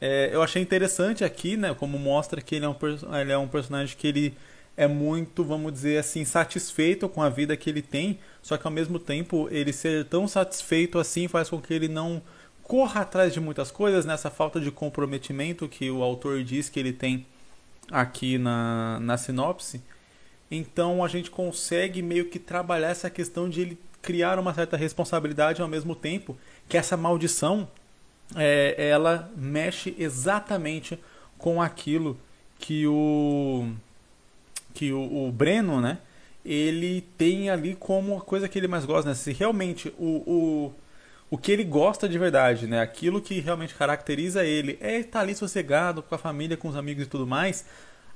É, eu achei interessante aqui, né? Como mostra que ele é, um, ele é um personagem que ele é muito, vamos dizer assim, satisfeito com a vida que ele tem. Só que ao mesmo tempo, ele ser tão satisfeito assim faz com que ele não corra atrás de muitas coisas, nessa né, falta de comprometimento que o autor diz que ele tem aqui na, na sinopse. Então a gente consegue meio que trabalhar essa questão de ele criar uma certa responsabilidade ao mesmo tempo que essa maldição é, ela mexe exatamente com aquilo que o que o, o, Breno, né? Ele tem ali como a coisa que ele mais gosta, né? Se realmente o, o, o que ele gosta de verdade, né? Aquilo que realmente caracteriza ele é estar tá ali sossegado com a família, com os amigos e tudo mais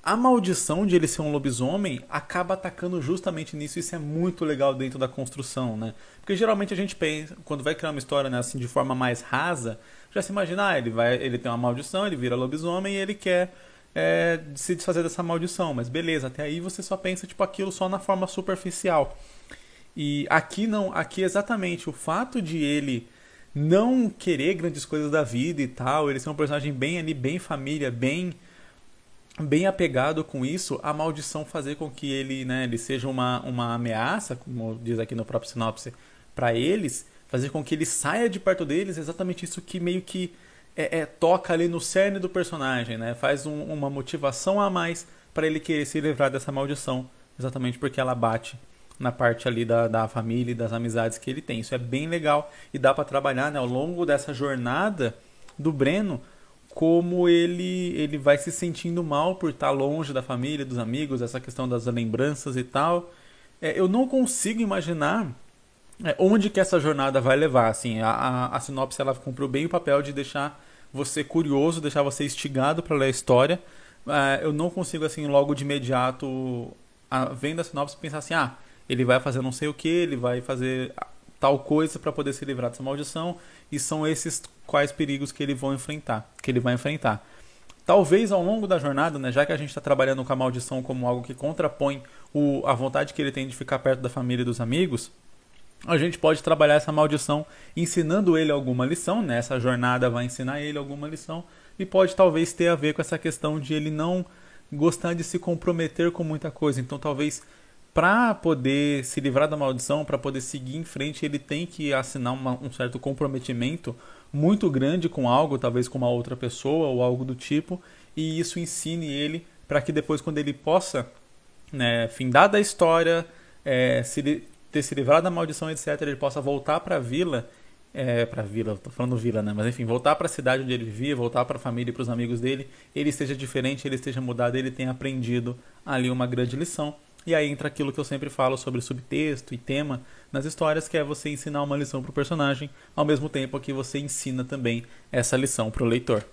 a maldição de ele ser um lobisomem acaba atacando justamente nisso. Isso é muito legal dentro da construção, né? Porque geralmente a gente pensa, quando vai criar uma história né, assim, de forma mais rasa, já se imagina, ah, ele, vai, ele tem uma maldição, ele vira lobisomem e ele quer é, se desfazer dessa maldição. Mas beleza, até aí você só pensa tipo aquilo só na forma superficial. E aqui não, aqui é exatamente o fato de ele não querer grandes coisas da vida e tal, ele ser um personagem bem ali, bem família, bem bem apegado com isso, a maldição fazer com que ele, né, ele seja uma, uma ameaça, como diz aqui no próprio sinopse, para eles, fazer com que ele saia de perto deles, é exatamente isso que meio que é, é, toca ali no cerne do personagem, né? Faz um, uma motivação a mais para ele querer se livrar dessa maldição, exatamente porque ela bate na parte ali da, da família e das amizades que ele tem. Isso é bem legal e dá para trabalhar né, ao longo dessa jornada do Breno como ele ele vai se sentindo mal por estar longe da família, dos amigos, essa questão das lembranças e tal. É, eu não consigo imaginar é, onde que essa jornada vai levar. Assim, a, a, a sinopse ela cumpriu bem o papel de deixar você curioso, deixar você instigado para ler a história. É, eu não consigo assim logo de imediato a, vendo a sinopse pensar assim, ah, ele vai fazer não sei o que, ele vai fazer tal coisa para poder se livrar dessa maldição e são esses quais perigos que ele vão enfrentar, que ele vai enfrentar. Talvez ao longo da jornada, né, já que a gente está trabalhando com a maldição como algo que contrapõe o, a vontade que ele tem de ficar perto da família e dos amigos, a gente pode trabalhar essa maldição ensinando ele alguma lição, né? essa jornada vai ensinar ele alguma lição e pode talvez ter a ver com essa questão de ele não gostar de se comprometer com muita coisa. Então talvez para poder se livrar da maldição, para poder seguir em frente, ele tem que assinar uma, um certo comprometimento muito grande com algo, talvez com uma outra pessoa ou algo do tipo, e isso ensine ele para que depois, quando ele possa, né, findar da história, é, se, ter se livrado da maldição, etc., ele possa voltar para a vila, é, para a vila, tô falando vila, né? Mas enfim, voltar para a cidade onde ele vivia, voltar para a família e para os amigos dele, ele esteja diferente, ele esteja mudado, ele tenha aprendido ali uma grande lição. E aí entra aquilo que eu sempre falo sobre subtexto e tema nas histórias, que é você ensinar uma lição para o personagem, ao mesmo tempo que você ensina também essa lição para o leitor.